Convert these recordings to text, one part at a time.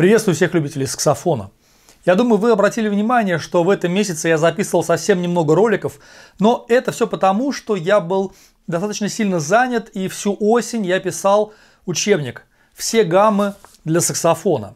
Приветствую всех любителей саксофона. Я думаю, вы обратили внимание, что в этом месяце я записывал совсем немного роликов, но это все потому, что я был достаточно сильно занят, и всю осень я писал учебник «Все гаммы для саксофона».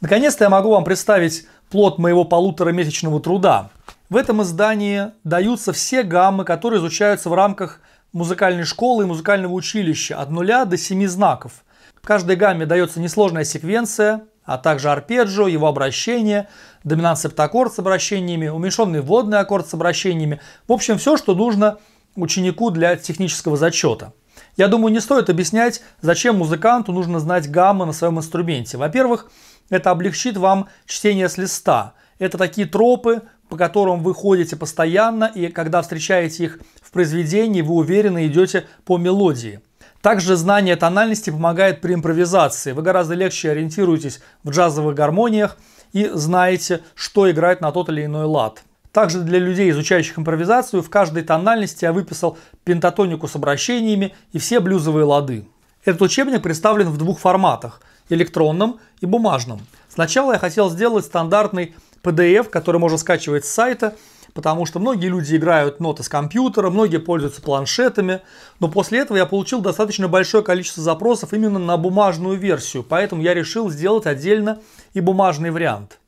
Наконец-то я могу вам представить плод моего полуторамесячного труда. В этом издании даются все гаммы, которые изучаются в рамках музыкальной школы и музыкального училища от нуля до семи знаков. В каждой гамме дается несложная секвенция, а также арпеджио, его обращение, доминант септаккорд с обращениями, уменьшенный водный аккорд с обращениями. В общем, все, что нужно ученику для технического зачета. Я думаю, не стоит объяснять, зачем музыканту нужно знать гаммы на своем инструменте. Во-первых, это облегчит вам чтение с листа – это такие тропы, по которым вы ходите постоянно, и когда встречаете их в произведении, вы уверенно идете по мелодии. Также знание тональности помогает при импровизации. Вы гораздо легче ориентируетесь в джазовых гармониях и знаете, что играть на тот или иной лад. Также для людей, изучающих импровизацию, в каждой тональности я выписал пентатонику с обращениями и все блюзовые лады. Этот учебник представлен в двух форматах – электронном и бумажном. Сначала я хотел сделать стандартный PDF, который можно скачивать с сайта, потому что многие люди играют ноты с компьютера, многие пользуются планшетами, но после этого я получил достаточно большое количество запросов именно на бумажную версию, поэтому я решил сделать отдельно и бумажный вариант.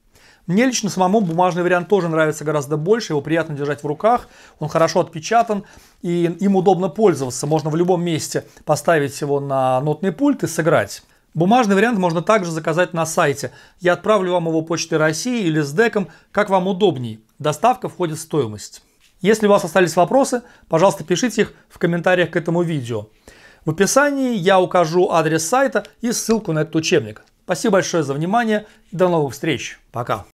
Мне лично самому бумажный вариант тоже нравится гораздо больше, его приятно держать в руках, он хорошо отпечатан и им удобно пользоваться, можно в любом месте поставить его на нотный пульт и сыграть. Бумажный вариант можно также заказать на сайте. Я отправлю вам его почтой России или с деком, как вам удобнее. Доставка входит в стоимость. Если у вас остались вопросы, пожалуйста, пишите их в комментариях к этому видео. В описании я укажу адрес сайта и ссылку на этот учебник. Спасибо большое за внимание и до новых встреч. Пока.